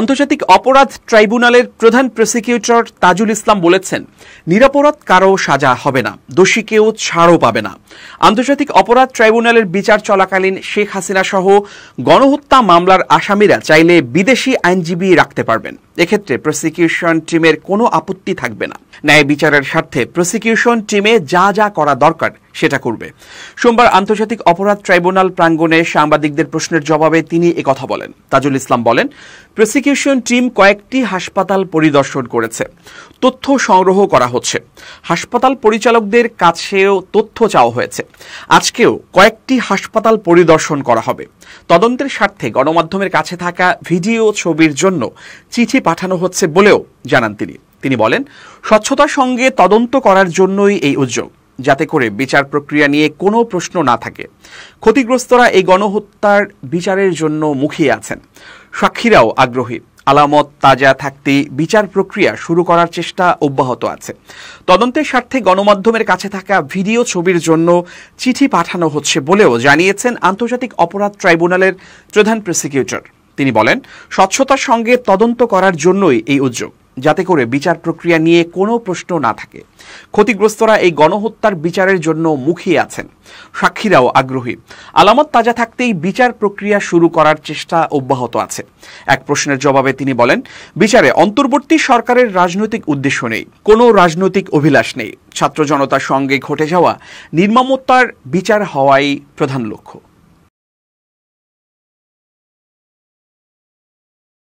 আন্তর্জাতিক অপরাধ ট্রাইব্যুনালের প্রধান প্রসিকিউটর তাজুল ইসলাম বলেছেন নিরাপরাধ কারও সাজা হবে না দোষী কেউ ছাড়ও পাবে না আন্তর্জাতিক অপরাধ ট্রাইব্যুনালের বিচার চলাকালীন শেখ হাসিনা সহ গণহত্যা মামলার আসামিরা চাইলে বিদেশি আইনজীবী রাখতে পারবেন এক্ষেত্রে প্রসিকিউশন টিমের কোনো আপত্তি থাকবে না ন্যায় বিচারের স্বার্থে প্রসিকিউশন টিমে যা যা করা দরকার সেটা করবে সোমবার আন্তর্জাতিক অপরাধ ট্রাইব্যুনাল প্রাঙ্গণে সাংবাদিকদের প্রশ্নের জবাবে তিনি কথা বলেন তাজুল ইসলাম বলেন প্রসিকিউশন টিম কয়েকটি হাসপাতাল পরিদর্শন করেছে তথ্য সংগ্রহ করা হচ্ছে হাসপাতাল পরিচালকদের কাছেও তথ্য চাওয়া হয়েছে আজকেও কয়েকটি হাসপাতাল পরিদর্শন করা হবে তদন্তের স্বার্থে গণমাধ্যমের কাছে থাকা ভিডিও ছবির জন্য চিঠি পাঠানো হচ্ছে বলেও জানান তিনি তিনি বলেন স্বচ্ছতার সঙ্গে তদন্ত করার জন্যই এই উদ্যোগ যাতে করে বিচার প্রক্রিয়া নিয়ে কোনো প্রশ্ন না থাকে ক্ষতিগ্রস্তরা এই গণহত্যার বিচারের জন্য মুখিয়ে আছেন সাক্ষীরাও আগ্রহী আলামত তাজা থাকতে বিচার প্রক্রিয়া শুরু করার চেষ্টা অব্যাহত আছে তদন্তের স্বার্থে গণমাধ্যমের কাছে থাকা ভিডিও ছবির জন্য চিঠি পাঠানো হচ্ছে বলেও জানিয়েছেন আন্তর্জাতিক অপরাধ ট্রাইব্যুনালের প্রধান প্রসিকিউটর তিনি বলেন স্বচ্ছতার সঙ্গে তদন্ত করার জন্যই এই উদ্যোগ যাতে করে বিচার প্রক্রিয়া নিয়ে কোনো প্রশ্ন না থাকে ক্ষতিগ্রস্তরা এই গণহত্যার বিচারের জন্য মুখিয়ে আছেন সাক্ষীরাও আগ্রহী আলামত তাজা থাকতেই বিচার প্রক্রিয়া শুরু করার চেষ্টা অব্যাহত আছে এক প্রশ্নের জবাবে তিনি বলেন বিচারে অন্তর্বর্তী সরকারের রাজনৈতিক উদ্দেশ্য নেই কোনো রাজনৈতিক অভিলাষ নেই ছাত্র জনতার সঙ্গে ঘটে যাওয়া নির্মমতার বিচার হওয়াই প্রধান লক্ষ্য